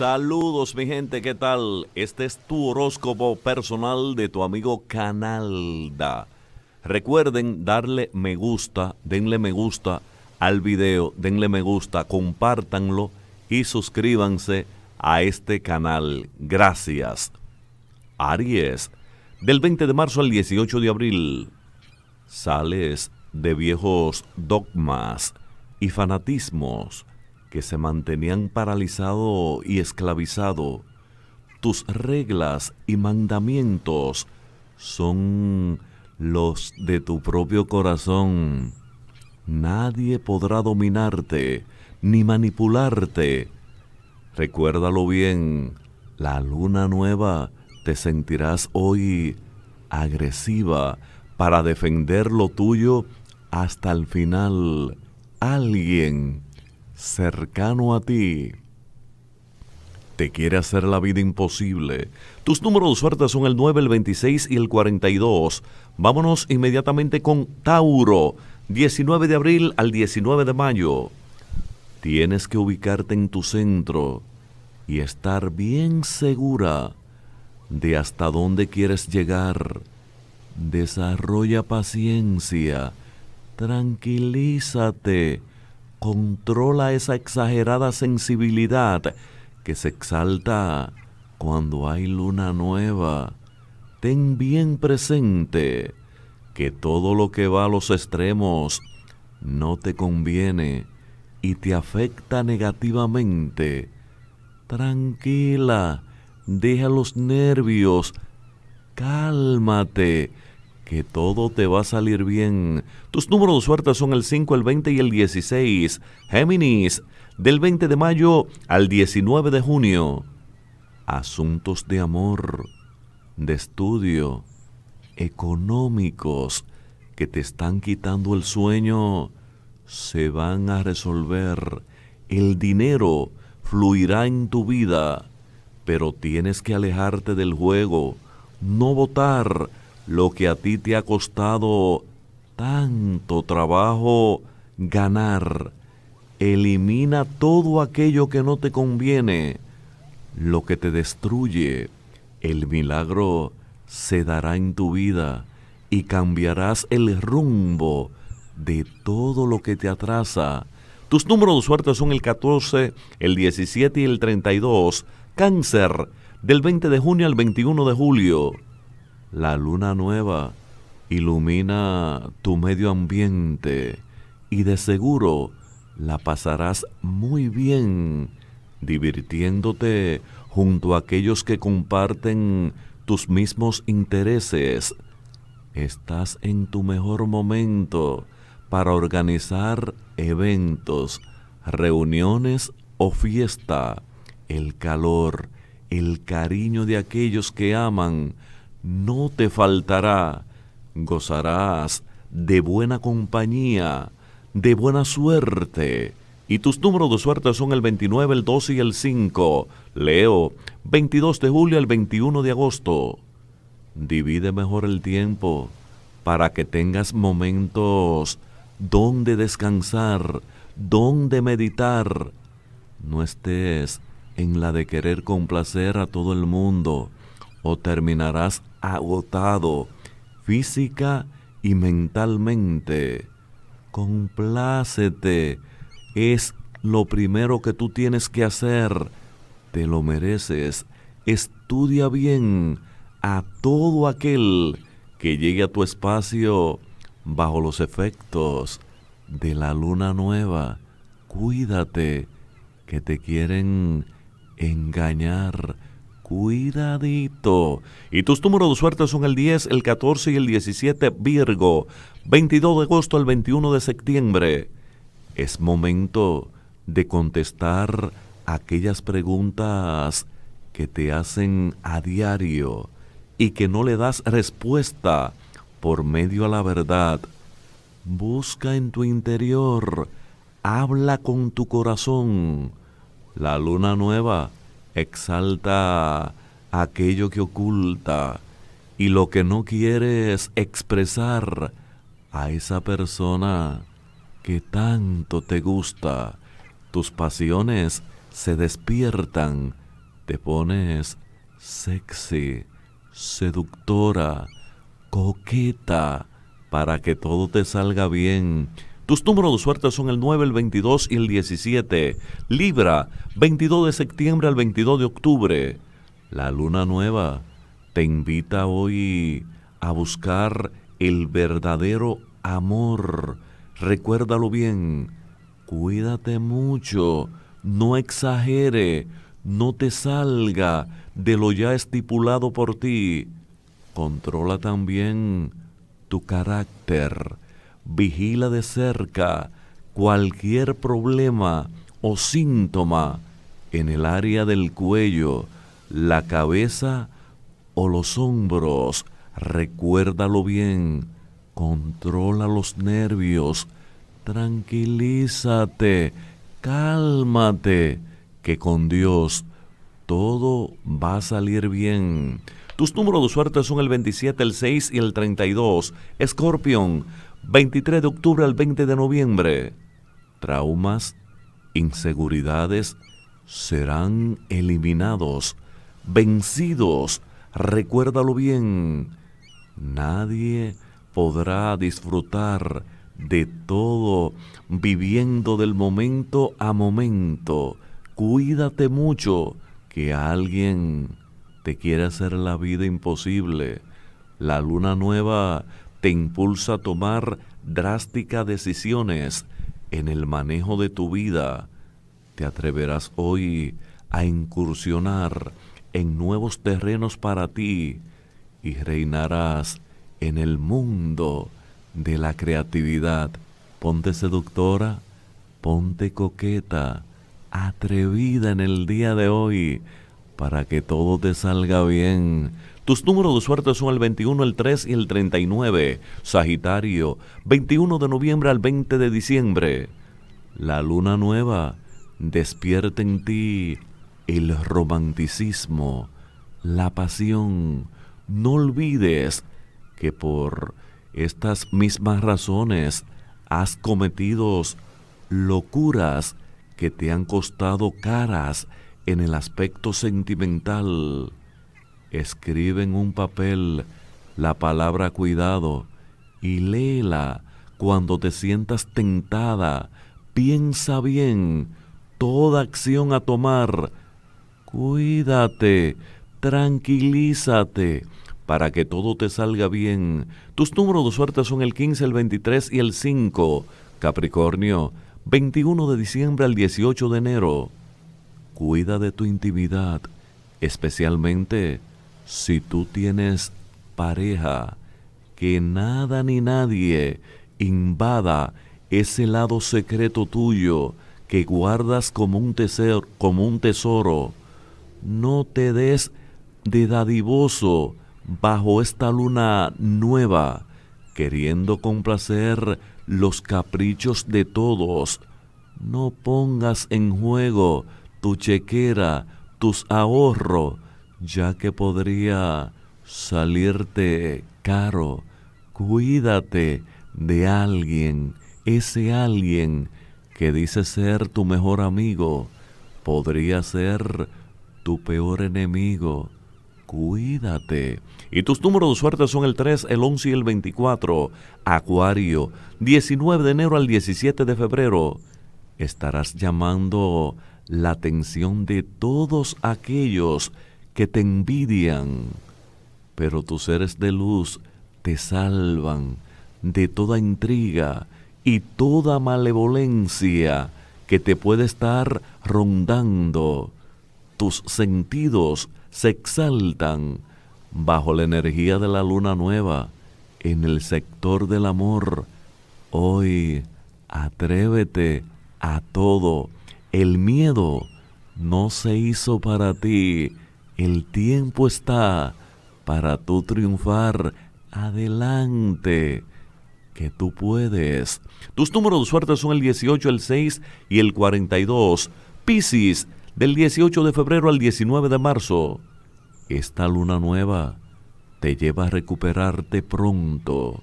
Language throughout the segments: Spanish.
Saludos mi gente, ¿qué tal? Este es tu horóscopo personal de tu amigo Canalda. Recuerden darle me gusta, denle me gusta al video, denle me gusta, compártanlo y suscríbanse a este canal. Gracias. Aries, del 20 de marzo al 18 de abril, sales de viejos dogmas y fanatismos que se mantenían paralizado y esclavizado, tus reglas y mandamientos son los de tu propio corazón. Nadie podrá dominarte ni manipularte. Recuérdalo bien, la luna nueva te sentirás hoy agresiva para defender lo tuyo hasta el final. Alguien cercano a ti. Te quiere hacer la vida imposible. Tus números de suerte son el 9, el 26 y el 42. Vámonos inmediatamente con Tauro, 19 de abril al 19 de mayo. Tienes que ubicarte en tu centro y estar bien segura de hasta dónde quieres llegar. Desarrolla paciencia, tranquilízate controla esa exagerada sensibilidad que se exalta cuando hay luna nueva. Ten bien presente que todo lo que va a los extremos no te conviene y te afecta negativamente. Tranquila, deja los nervios, cálmate que todo te va a salir bien. Tus números de suerte son el 5, el 20 y el 16. Géminis, del 20 de mayo al 19 de junio. Asuntos de amor, de estudio, económicos que te están quitando el sueño, se van a resolver. El dinero fluirá en tu vida, pero tienes que alejarte del juego, no votar lo que a ti te ha costado tanto trabajo ganar. Elimina todo aquello que no te conviene, lo que te destruye. El milagro se dará en tu vida y cambiarás el rumbo de todo lo que te atrasa. Tus números de suerte son el 14, el 17 y el 32. Cáncer, del 20 de junio al 21 de julio la luna nueva ilumina tu medio ambiente y de seguro la pasarás muy bien divirtiéndote junto a aquellos que comparten tus mismos intereses. Estás en tu mejor momento para organizar eventos, reuniones o fiesta. El calor, el cariño de aquellos que aman no te faltará, gozarás de buena compañía, de buena suerte. Y tus números de suerte son el 29, el 12 y el 5. Leo, 22 de julio al 21 de agosto. Divide mejor el tiempo para que tengas momentos donde descansar, donde meditar. No estés en la de querer complacer a todo el mundo o terminarás agotado física y mentalmente. Complácete. Es lo primero que tú tienes que hacer. Te lo mereces. Estudia bien a todo aquel que llegue a tu espacio bajo los efectos de la luna nueva. Cuídate que te quieren engañar Cuidadito. Y tus números de suerte son el 10, el 14 y el 17 Virgo. 22 de agosto al 21 de septiembre. Es momento de contestar aquellas preguntas que te hacen a diario y que no le das respuesta por medio a la verdad. Busca en tu interior, habla con tu corazón. La luna nueva exalta aquello que oculta y lo que no quieres expresar a esa persona que tanto te gusta. Tus pasiones se despiertan, te pones sexy, seductora, coqueta, para que todo te salga bien tus números de suerte son el 9, el 22 y el 17. Libra, 22 de septiembre al 22 de octubre. La luna nueva te invita hoy a buscar el verdadero amor. Recuérdalo bien. Cuídate mucho. No exagere. No te salga de lo ya estipulado por ti. Controla también tu carácter vigila de cerca cualquier problema o síntoma en el área del cuello, la cabeza o los hombros. Recuérdalo bien, controla los nervios, tranquilízate, cálmate, que con Dios todo va a salir bien. Tus números de suerte son el 27, el 6 y el 32. Escorpión, 23 de octubre al 20 de noviembre. Traumas, inseguridades serán eliminados, vencidos. Recuérdalo bien. Nadie podrá disfrutar de todo viviendo del momento a momento. Cuídate mucho que alguien te quiere hacer la vida imposible. La luna nueva te impulsa a tomar drásticas decisiones en el manejo de tu vida. Te atreverás hoy a incursionar en nuevos terrenos para ti y reinarás en el mundo de la creatividad. Ponte seductora, ponte coqueta, atrevida en el día de hoy para que todo te salga bien tus números de suerte son el 21, el 3 y el 39. Sagitario, 21 de noviembre al 20 de diciembre. La luna nueva despierta en ti el romanticismo, la pasión. No olvides que por estas mismas razones has cometido locuras que te han costado caras en el aspecto sentimental Escribe en un papel la palabra cuidado y léela cuando te sientas tentada. Piensa bien toda acción a tomar. Cuídate, tranquilízate para que todo te salga bien. Tus números de suerte son el 15, el 23 y el 5. Capricornio, 21 de diciembre al 18 de enero. Cuida de tu intimidad, especialmente si tú tienes pareja, que nada ni nadie invada ese lado secreto tuyo que guardas como un tesoro, No te des de dadivoso bajo esta luna nueva, queriendo complacer los caprichos de todos. No pongas en juego tu chequera, tus ahorros, ya que podría salirte caro. Cuídate de alguien, ese alguien que dice ser tu mejor amigo, podría ser tu peor enemigo. Cuídate. Y tus números de suerte son el 3, el 11 y el 24. Acuario, 19 de enero al 17 de febrero. Estarás llamando la atención de todos aquellos que que te envidian, pero tus seres de luz te salvan de toda intriga y toda malevolencia que te puede estar rondando. Tus sentidos se exaltan bajo la energía de la luna nueva en el sector del amor. Hoy atrévete a todo. El miedo no se hizo para ti. El tiempo está para tú triunfar. Adelante, que tú puedes. Tus números de suerte son el 18, el 6 y el 42. Piscis, del 18 de febrero al 19 de marzo. Esta luna nueva te lleva a recuperarte pronto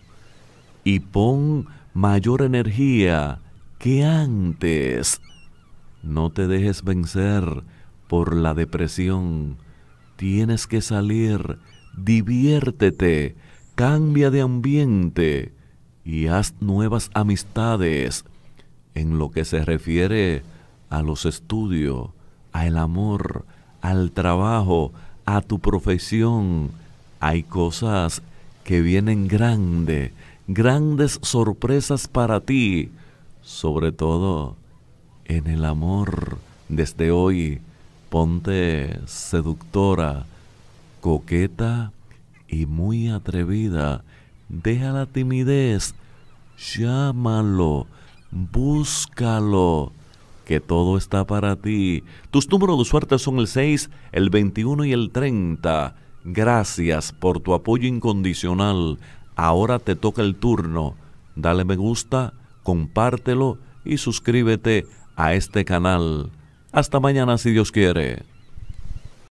y pon mayor energía que antes. No te dejes vencer por la depresión Tienes que salir, diviértete, cambia de ambiente y haz nuevas amistades. En lo que se refiere a los estudios, al amor, al trabajo, a tu profesión, hay cosas que vienen grande, grandes sorpresas para ti, sobre todo en el amor desde hoy. Ponte seductora, coqueta y muy atrevida. Deja la timidez, llámalo, búscalo, que todo está para ti. Tus números de suerte son el 6, el 21 y el 30. Gracias por tu apoyo incondicional. Ahora te toca el turno. Dale me gusta, compártelo y suscríbete a este canal. Hasta mañana si Dios quiere.